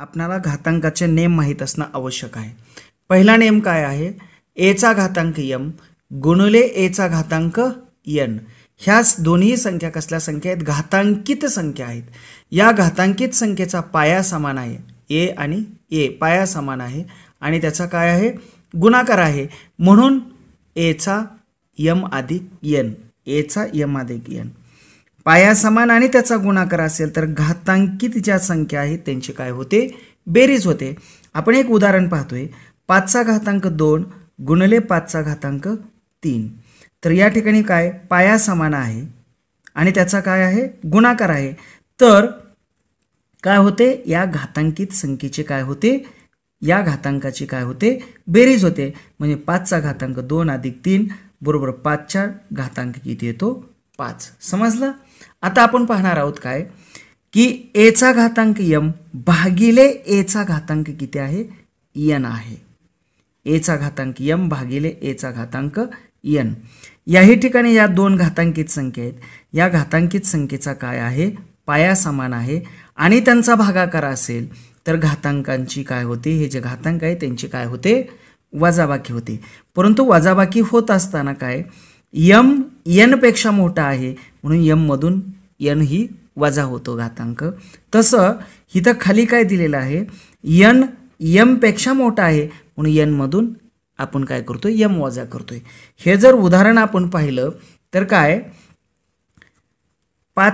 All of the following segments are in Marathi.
आपणाला घातांकाचे नेम माहीत असणं आवश्यक आहे पहिला नेम काय आहे एचा घातांक यम गुणुले एचा घातांक यन ह्याच दोन्ही संख्या कसल्या संख्या आहेत घातांकित संख्या आहेत या घातांकित संख्येचा पाया समान आहे ए आणि ए पाया समान आहे आणि त्याचा काय आहे गुणाकार आहे म्हणून एचा यम अधिक यन एचा यम अधिक यन पाया समान आणि त्याचा गुणाकार असेल तर घातांकित ज्या संख्या आहेत त्यांची काय होते बेरीज होते आपण एक उदाहरण पाहतोय पाचचा घातांक दोन गुणले पाचचा घातांक तीन तर या ठिकाणी काय पाया समान आहे आणि त्याचा काय आहे गुणाकार आहे तर काय होते या घातांकित संख्येचे काय होते या घातांकाचे काय होते बेरीज होते म्हणजे पाचचा घातांक दोन अधिक तीन बरोबर पाचच्या घातांक किती येतो पाच समजलं आता आपण पाहणार आहोत काय की एचा घातांक यम भागिले एचा घातांक किती आहे यन आहे एचा घातांक यम भागिले एचा घातांक यन याही ठिकाणी या दोन घातांकित संख्या आहेत या घातांकित संख्येचा काय आहे पाया समान आहे आणि त्यांचा भागाकार असेल तर घातांकांची काय होते हे जे घातांक आहे त्यांची काय होते वजाबाकी होते परंतु वजाबाकी होत असताना काय यम यनपेक्षा मोठा आहे म्हणून यममधून यन ही वजा होतो घातांक तसं इथं खाली काय दिलेलं आहे यन यमपेक्षा मोठा आहे म्हणून यनमधून आपण काय करतो यम वजा करतोय हे जर उदाहरण आपण पाहिलं तर काय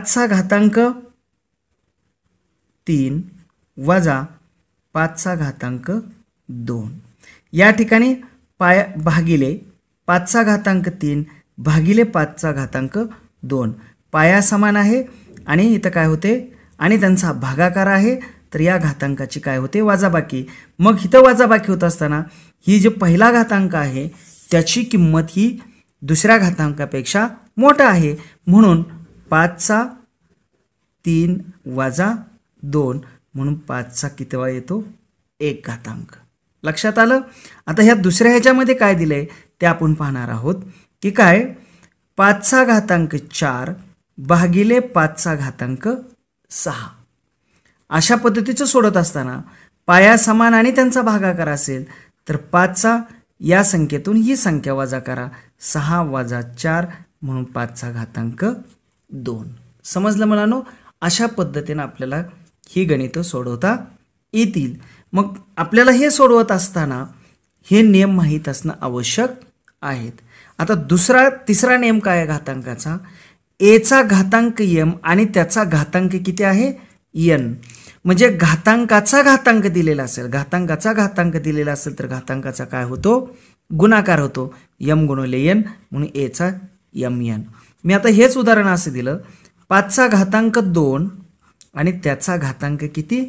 सहा घातांक तीन वजा सहा घातांक दोन या ठिकाणी पाय भागिले सहा घातांक तीन भागिले पाचचा घातांक दोन पाया समान आहे आणि इथं काय होते आणि त्यांचा भागाकार आहे तर या घातांकाची काय होते वाजाबाकी मग इथं वाजाबाकी होत असताना ही जे पहिला घातांक आहे त्याची किंमत ही दुसऱ्या घातांकापेक्षा मोठा आहे म्हणून पाचचा तीन वाजा दोन म्हणून पाचचा कितवा येतो एक घातांक लक्षात आलं आता ह्या दुसऱ्या ह्याच्यामध्ये काय दिलं आहे ते आपण पाहणार आहोत की काय पाचचा घातांक चार भागिले पाचचा घातांक सहा अशा पद्धतीचं सोडत असताना पाया समान आणि त्यांचा भागाकार असेल तर पाचचा या संख्येतून ही संख्या वाजा करा सहा वाजा चार म्हणून पाचचा घातांक दोन समजलं मुलांनो अशा पद्धतीनं आपल्याला ही गणितं सोडवता येतील मग आपल्याला हे सोडवत असताना हे नियम माहीत असणं आवश्यक आहेत आता दुसरा तिसरा नियम काय आहे घातांकाचा एचा घातांक यम आणि त्याचा घातांक किती आहे यन म्हणजे घातांकाचा घातांक दिलेला असेल घातांकाचा घातांक दिलेला असेल तर घातांकाचा काय होतो गुणाकार होतो यम गुणवले यन म्हणून एचा यम यन मी आता हेच उदाहरण असं दिलं पाचचा घातांक दोन आणि त्याचा घातांक किती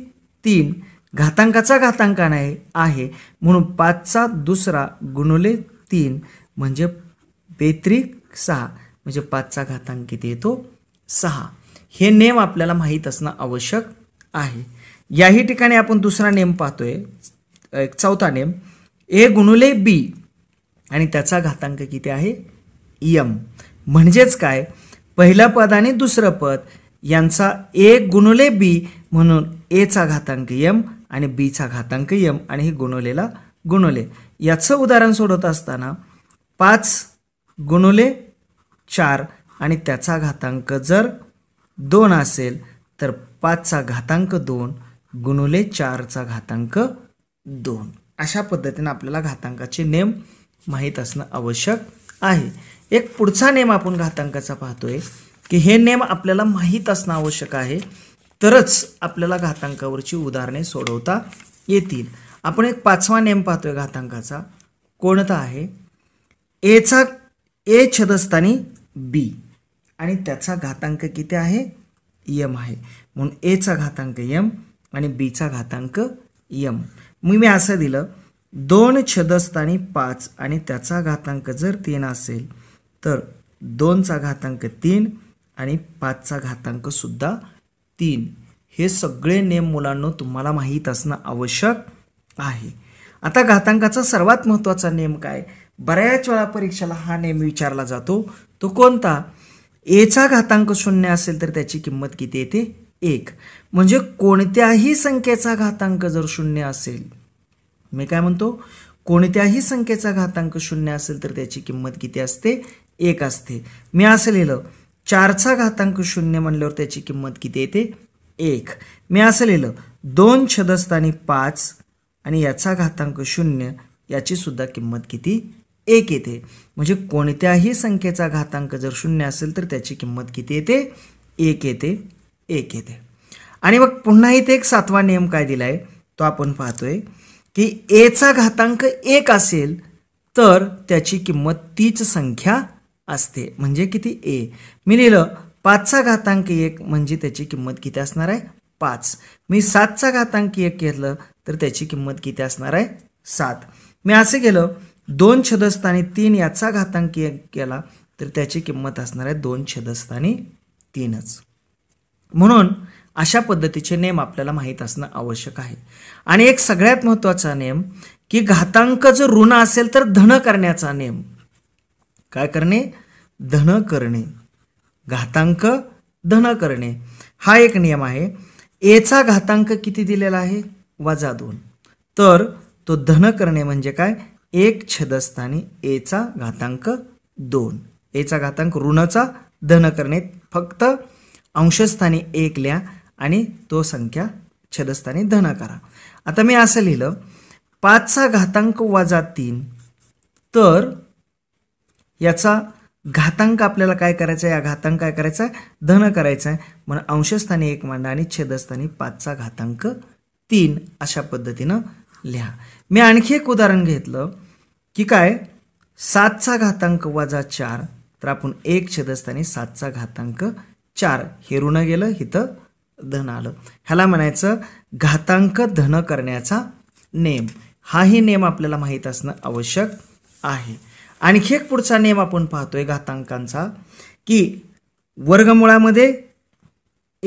तीन घातांकाचा घातांक नाही आहे म्हणून पाचचा दुसरा गुणवले तीन म्हणजे व्यतिरिक्त सहा म्हणजे पाचचा घातांक किती येतो सहा हे नेम आपल्याला माहीत असणं आवश्यक आहे याही ठिकाणी आपण दुसरा नेम पाहतोय एक चौथा नेम ए गुणुले बी आणि त्याचा घातांक किती आहे यम म्हणजेच काय पहिलं पद आणि दुसरं पद यांचा ए गुणुले बी म्हणून एचा घातांक यम आणि बीचा घातांक यम आणि हे गुणवलेला गुणवले याचं उदाहरण सोडवत असताना पाच गुणुले चार आणि त्याचा घातांक जर दोन असेल तर पाचचा घातांक दोन गुणुले चारचा घातांक दोन अशा पद्धतीने आपल्याला घातांकाचे नेम माहीत असणं आवश्यक आहे एक पुढचा नेम आपण घातांकाचा पाहतोय की हे नेम आपल्याला माहीत असणं आवश्यक आहे तरच आपल्याला घातांकावरची उदाहरणे सोडवता येतील आपण एक पाचवा नेम पाहतोय घातांकाचा कोणता आहे एचा ए छदस्थानी बी आणि त्याचा घातांक किती आहे यम आहे म्हणून एचा घातांक यम आणि बीचा घातांक यम मी मी असं दिलं दोन छदस्थानी पाच आणि त्याचा घातांक जर तीन असेल तर दोनचा घातांक तीन आणि पाचचा घातांकसुद्धा तीन हे सगळे नेम मुलांना तुम्हाला माहीत असणं आवश्यक आहे आता घातांकाचा सर्वात महत्त्वाचा नेम काय बऱ्याच वेळा परीक्षेला हा नेम विचारला जातो तो कोणता एचा घातांक शून्य असेल तर त्याची किंमत किती येते एक म्हणजे कोणत्याही संख्येचा घातांक जर शून्य असेल मी काय म्हणतो कोणत्याही संख्येचा घातांक शून्य असेल तर त्याची किंमत किती असते एक असते मी असं लिहिलं चारचा घातांक शून्य म्हणल्यावर त्याची किंमत किती येते एक मी असं लिहिलं दोन छदस्थानी पाच आणि याचा घातांक शून्य याची सुद्धा किंमत किती एक येते म्हणजे कोणत्याही संख्येचा घातांक जर शून्य असेल तर त्याची किंमत किती येते एक येते एक येते आणि मग पुन्हा इथे एक सातवा नियम काय दिला आहे तो आपण पाहतोय की एचा घातांक एक असेल तर त्याची किंमत तीच संख्या असते म्हणजे किती ए मी लिहिलं पाचचा घातांक एक म्हणजे त्याची किंमत किती असणार आहे पाच मी सातचा घातांक एक घेतलं तर त्याची किंमत किती असणार आहे सात मी असं केलं दोन छदस्थानी तीन याचा घातांक केला तर त्याची किंमत असणार आहे दोन छदस्थानी तीनच म्हणून अशा पद्धतीचे नेम आपल्याला माहीत असणं आवश्यक आहे आणि एक सगळ्यात महत्त्वाचा नेम की घातांक जर ऋण असेल तर धन करण्याचा नेम काय करणे धन करणे घातांक धन करणे हा एक नियम आहे एचा घातांक किती दिलेला आहे वजा दोन तर तो धन करणे म्हणजे काय एक छदस्थानी एचा घातांक दोन एचा घातांक ऋणचा धन करणे फक्त अंशस्थानी लिहा आणि तो संख्या छदस्थानी धन करा आता मी असं लिहिलं पाचचा घातांक वाजा तीन तर याचा घातांक आपल्याला काय करायचा आहे या घातांक काय करायचा आहे धन करायचा आहे म्हणून अंशस्थानी एक मांडा आणि छेदस्थानी पाचचा घातांक तीन अशा पद्धतीनं लिहा मी आणखी एक उदाहरण घेतलं की काय सातचा घातांक वजा चार तर आपण एक छेदस्थानी सातचा घातांक चार हे ऋण गेलं हिथं धन आलं ह्याला म्हणायचं घातांक धन करण्याचा नेम हाही नेम आपल्याला माहीत असणं आवश्यक आहे आणखी एक पुढचा नेम आपण पाहतोय घातांकांचा की वर्गमुळामध्ये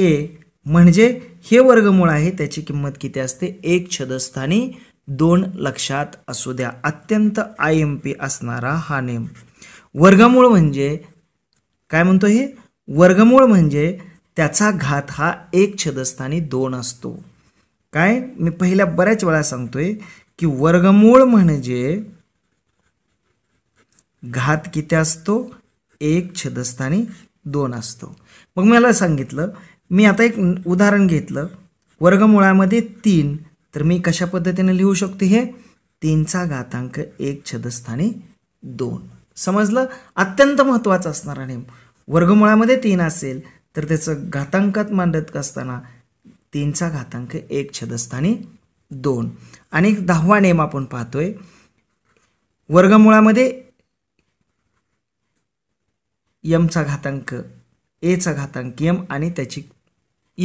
ए म्हणजे हे वर्गमूळ आहे त्याची किंमत किती असते एक छदस्थानी दोन लक्षात असू द्या अत्यंत आय एम पी असणारा हा नेम वर्गमूळ म्हणजे काय म्हणतो हे वर्गमूळ म्हणजे त्याचा घात हा एक छदस्थानी दोन असतो काय मी पहिल्या बऱ्याच वेळा सांगतोय की वर्गमूळ म्हणजे घात किती असतो एक छदस्थानी दोन असतो मग मला सांगितलं मी आता एक उदाहरण घेतलं वर्गमूळामध्ये तीन तर मी कशा पद्धतीने लिहू शकते हे तीनचा घातांक एक छदस्थानी दोन समजलं अत्यंत महत्त्वाचा असणारा नेम वर्गमुळामध्ये तीन असेल तर त्याचं घातांकात मांडत असताना तीनचा घातांक एक छदस्थानी दोन आणि दहावा नेम आपण पाहतोय वर्गमुळामध्ये यमचा घातांक एचा घातांक यम आणि त्याची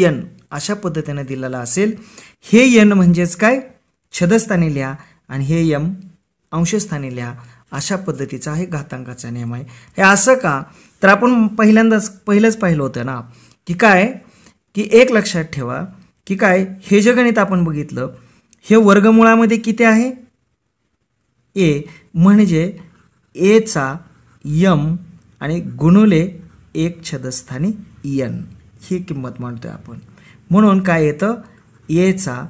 यन अशा पद्धतीने दिलेला असेल हे यन म्हणजेच काय छदस्थानी लिहा आणि हे यम अंशस्थानी लिहा अशा पद्धतीचा हे घातांकाचा नियम आहे हे असं का तर आपण पहिल्यांदाच पहिलंच पाहिलं होतं ना की काय की एक लक्षात ठेवा की काय हे जे गणित आपण बघितलं हे वर्गमुळामध्ये किती आहे ए म्हणजे एचा यम आणि गुणुले एक छदस्थानी यन ही किंमत मांडतो आपण म्हणून काय येतं येचा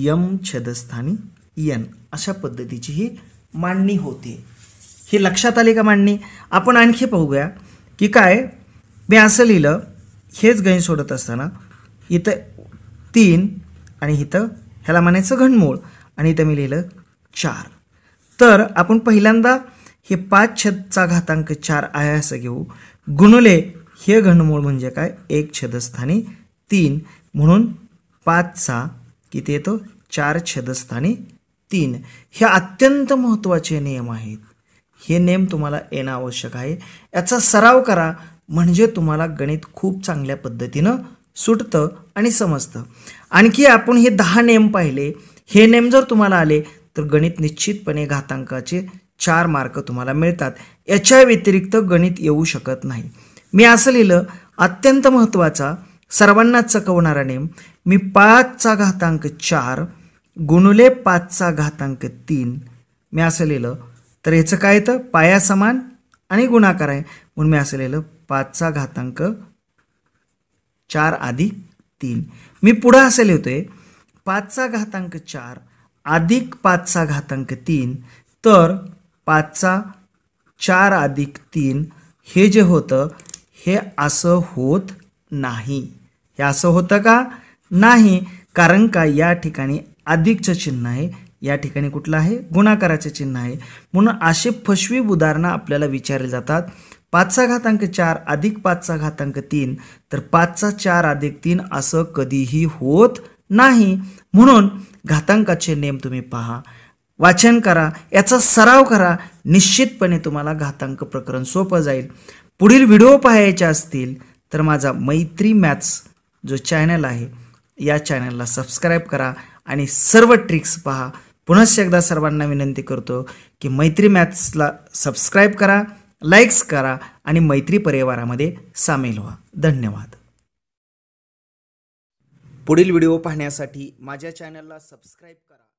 यम छदस्थानी यन अशा पद्धतीची ही मांडणी होते हे लक्षात आली का मांडणी आपण आणखी पाहूया की काय मी असं लिहिलं हेच गण सोडत असताना इथं तीन आणि इथं ह्याला म्हणायचं घनमूळ आणि इथं मी लिहिलं चार तर आपण पहिल्यांदा हे पाच छदचा घातांक चार आहे असं घेऊ गुणले हे घनमूळ म्हणजे काय एक छेदस्थानी तीन म्हणून पाचचा किती येतो चार छेदस्थानी तीन हे अत्यंत महत्त्वाचे नियम आहेत हे नेम तुम्हाला येणं आवश्यक आहे याचा सराव करा म्हणजे तुम्हाला गणित खूप चांगल्या पद्धतीनं सुटतं आणि समजतं आणखी आपण हे दहा नेम पाहिले हे नेम जर तुम्हाला आले तर गणित निश्चितपणे घातांकाचे चार मार्क तुम्हाला मिळतात याच्या व्यतिरिक्त गणित येऊ शकत नाही मी असं लिहिलं अत्यंत महत्त्वाचा सर्वांना चकवणारा नेम मी पाचचा घातांक चार गुणुले पाचचा घातांक तीन मी असं लिहिलं तर याचं काय येतं पाया समान आणि गुणाकार आहे म्हणून मी असं लिहिलं पाचचा घातांक चार अधिक तीन मी पुढं असं लिहितोय पाचचा घातांक चार अधिक पाचचा घातांक तीन तर पाचचा चार अधिक तीन हे जे होतं हे असं होत नाही हे असं होतं का नाही कारण का या ठिकाणी अधिकचं चिन्ह आहे या ठिकाणी कुठलं आहे गुणाकाराचे चिन्ह आहे म्हणून असे फशवी उदाहरणं आपल्याला विचारले जातात पाचचा घातांक चार अधिक पाचचा घातांक तीन तर पाचचा चार अधिक तीन असं कधीही होत नाही म्हणून घातांकाचे नेम तुम्ही पहा वाचन करा याचा सराव करा निश्चितपणे तुम्हाला घातांक प्रकरण सोपं जाईल पुढील व्हिडिओ पाहायचे असतील तर माझा मैत्री मॅथ्स जो चॅनल आहे या चॅनलला सबस्क्राईब करा आणि सर्व ट्रिक्स पहा पुनश्च एकदा सर्वांना विनंती करतो की मैत्री मॅथ्सला सबस्क्राईब करा लाईक्स करा आणि मैत्री परिवारामध्ये सामील व्हा धन्यवाद पुढील व्हिडिओ पाहण्यासाठी माझ्या चॅनलला सबस्क्राईब करा